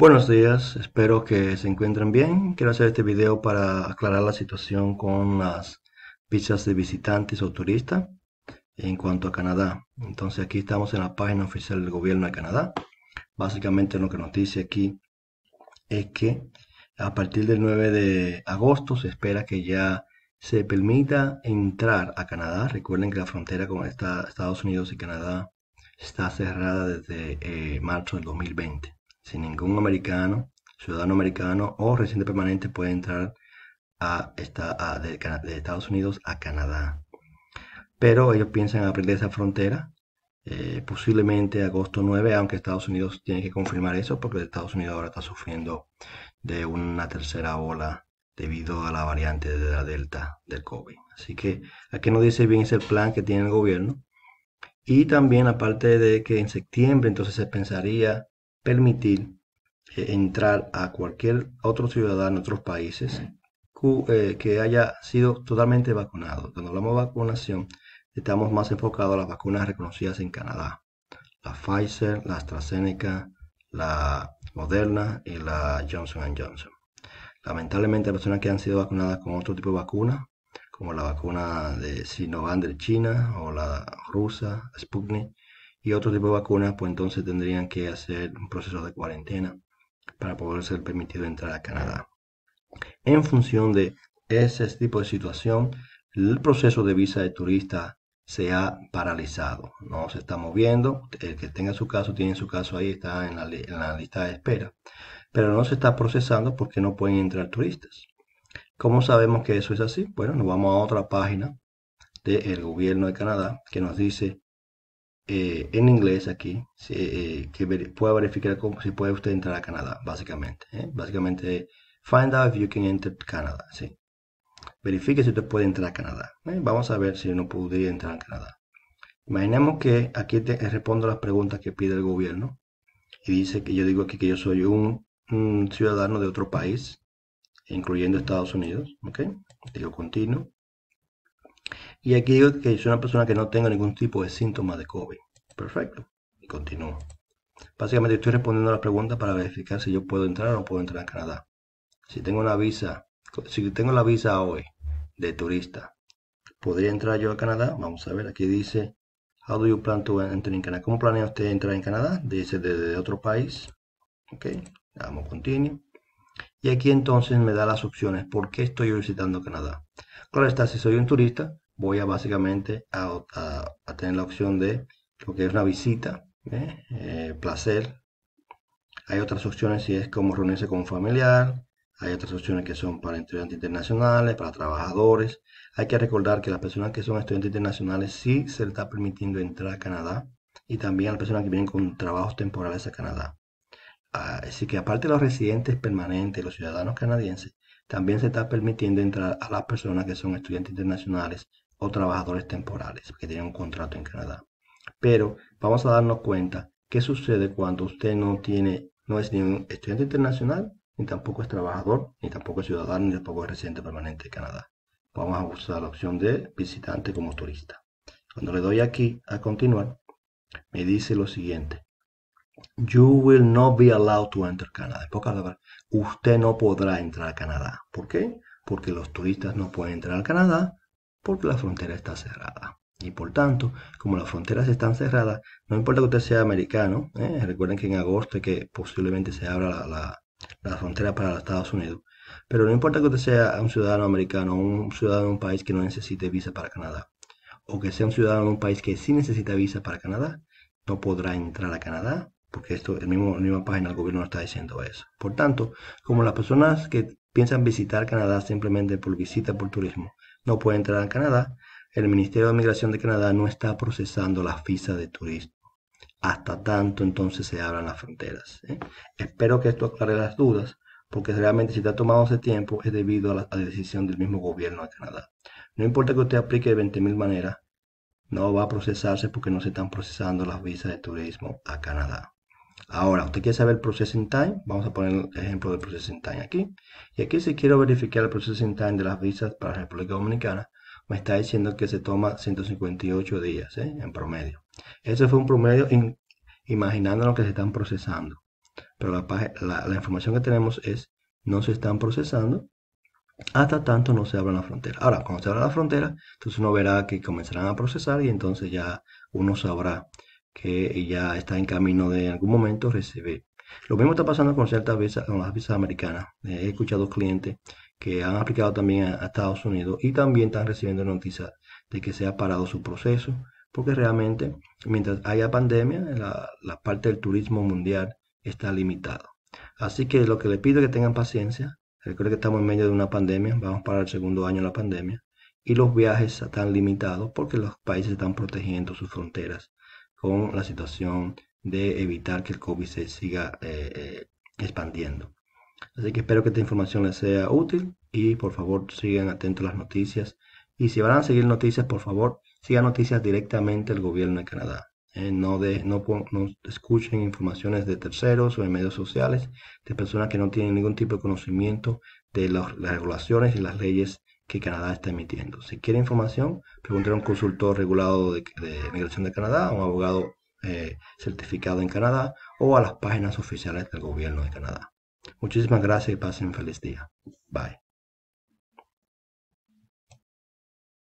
Buenos días, espero que se encuentren bien. Quiero hacer este video para aclarar la situación con las visas de visitantes o turistas en cuanto a Canadá. Entonces aquí estamos en la página oficial del gobierno de Canadá. Básicamente lo que nos dice aquí es que a partir del 9 de agosto se espera que ya se permita entrar a Canadá. Recuerden que la frontera con Estados Unidos y Canadá está cerrada desde eh, marzo del 2020 sin ningún americano, ciudadano americano o residente permanente puede entrar a, esta, de, Estados Unidos a Canadá. Pero ellos piensan abrir esa frontera, eh, posiblemente agosto 9, aunque Estados Unidos tiene que confirmar eso, porque Estados Unidos ahora está sufriendo de una tercera ola debido a la variante de la delta del COVID. Así que aquí no dice bien ese plan que tiene el gobierno. Y también aparte de que en septiembre entonces se pensaría permitir eh, entrar a cualquier otro ciudadano de otros países eh, que haya sido totalmente vacunado. Cuando hablamos de vacunación, estamos más enfocados a las vacunas reconocidas en Canadá. La Pfizer, la AstraZeneca, la Moderna y la Johnson Johnson. Lamentablemente, personas que han sido vacunadas con otro tipo de vacuna, como la vacuna de Sinovac de China o la rusa, Sputnik, y otro tipo de vacunas, pues entonces tendrían que hacer un proceso de cuarentena para poder ser permitido entrar a Canadá. En función de ese tipo de situación, el proceso de visa de turista se ha paralizado, no se está moviendo, el que tenga su caso, tiene su caso ahí, está en la, lista de espera, pero no se está procesando porque no pueden entrar turistas. ¿Cómo sabemos que eso es así? Bueno, nos vamos a otra página del gobierno de Canadá que nos dice eh, en inglés aquí, eh, que pueda verificar cómo, si puede usted entrar a Canadá, básicamente. ¿eh? Básicamente, find out if you can enter Canada, Verifique si usted puede entrar a Canadá. Vamos a ver si no podría entrar a Canadá. Imaginemos que aquí te, respondo las preguntas que pide el gobierno y dice que yo digo aquí que yo soy un, ciudadano de otro país, incluyendo Estados Unidos, ¿ok? Digo continuo. Y aquí digo que soy una persona que no tengo ningún tipo de síntoma de COVID. Perfecto. Y continúo. Básicamente estoy respondiendo a la pregunta para verificar si yo puedo entrar o no puedo entrar a Canadá. Si tengo una visa, si tengo la visa hoy de turista, ¿podría entrar yo a Canadá? Vamos a ver, aquí dice, How do you plan to enter in Canada? ¿Cómo planea usted entrar en Canadá? Dice desde otro país. Ok, damos continue. Y aquí entonces me da las opciones. ¿Por qué estoy visitando Canadá? Claro está, si soy un turista, voy a básicamente a tener la opción de que es una visita, eh, placer. Hay otras opciones si es como reunirse con un familiar, hay otras opciones que son para estudiantes internacionales, para trabajadores. Hay que recordar que las personas que son estudiantes internacionales sí se les está permitiendo entrar a Canadá y también a las personas que vienen con trabajos temporales a Canadá. Ah, así que aparte de los residentes permanentes, los ciudadanos canadienses, también se está permitiendo entrar a las personas que son estudiantes internacionales o trabajadores temporales que tienen un contrato en Canadá. Pero vamos a darnos cuenta qué sucede cuando usted no tiene, no es ni un estudiante internacional, ni tampoco es trabajador, ni tampoco es ciudadano, ni tampoco es residente permanente de Canadá. Vamos a usar la opción de visitante como turista. Cuando le doy aquí a continuar, me dice lo siguiente. You will not be allowed to enter Canada. usted no podrá entrar a Canadá. ¿Por qué? Porque los turistas no pueden entrar a Canadá porque la frontera está cerrada. Y por tanto, como las fronteras están cerradas, no importa que usted sea americano, ¿eh? recuerden que en agosto es que posiblemente se abra la, frontera para los Estados Unidos, pero no importa que usted sea un ciudadano americano o un ciudadano de un país que no necesite visa para Canadá, o que sea un ciudadano de un país que sí necesita visa para Canadá, no podrá entrar a Canadá, porque esto, el mismo, la misma página del gobierno está diciendo eso. Por tanto, como las personas que piensan visitar Canadá simplemente por visita, por turismo, no pueden entrar a Canadá, el Ministerio de Migración de Canadá no está procesando las visas de turismo. Hasta tanto entonces se abran las fronteras. ¿eh? Espero que esto aclare las dudas, porque realmente si te ha tomado ese tiempo es debido a la, decisión del mismo gobierno de Canadá. No importa que usted aplique de 20.000 maneras, no va a procesarse porque no se están procesando las visas de turismo a Canadá. Ahora, usted quiere saber el processing time, vamos a poner el ejemplo del processing time aquí. Y aquí si quiero verificar el processing time de las visas para la República Dominicana, me está diciendo que se toma 158 días ¿eh? en promedio. Ese fue un promedio imaginando lo que se están procesando. Pero la, la, información que tenemos es no se están procesando hasta tanto no se abra la frontera. Ahora, cuando se abra la frontera, entonces uno verá que comenzarán a procesar y entonces ya uno sabrá que ya está en camino de en algún momento recibir. Lo mismo está pasando con ciertas visas, con las visas americanas. he escuchado clientes que han aplicado también a, Estados Unidos y también están recibiendo noticias de que se ha parado su proceso, porque realmente mientras haya pandemia, la, parte del turismo mundial está limitada. Así que lo que les pido es que tengan paciencia. Recuerden que estamos en medio de una pandemia, vamos para el segundo año de la pandemia y los viajes están limitados porque los países están protegiendo sus fronteras con la situación de evitar que el COVID se siga eh, eh, expandiendo. Así que espero que esta información les sea útil y por favor sigan atentos a las noticias. Y si van a seguir noticias, por favor, sigan noticias directamente del gobierno de Canadá. ¿eh? no, de, no, escuchen informaciones de terceros o de medios sociales, de personas que no tienen ningún tipo de conocimiento de las regulaciones y las leyes que Canadá está emitiendo. Si quieren información, pregunten a un consultor regulado de, migración de Canadá, a un abogado eh, certificado en Canadá o a las páginas oficiales del gobierno de Canadá. Muchísimas gracias y pasen un feliz día. Bye.